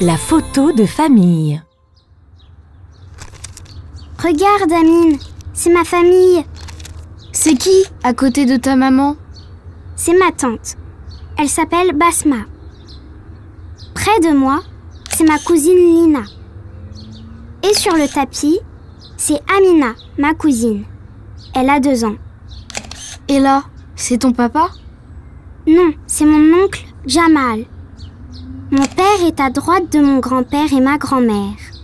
La photo de famille. Regarde, Amine, c'est ma famille. C'est qui à côté de ta maman C'est ma tante. Elle s'appelle Basma. Près de moi, c'est ma cousine Lina. Et sur le tapis, c'est Amina, ma cousine. Elle a deux ans. Et là, c'est ton papa Non, c'est mon oncle Jamal est à droite de mon grand-père et ma grand-mère.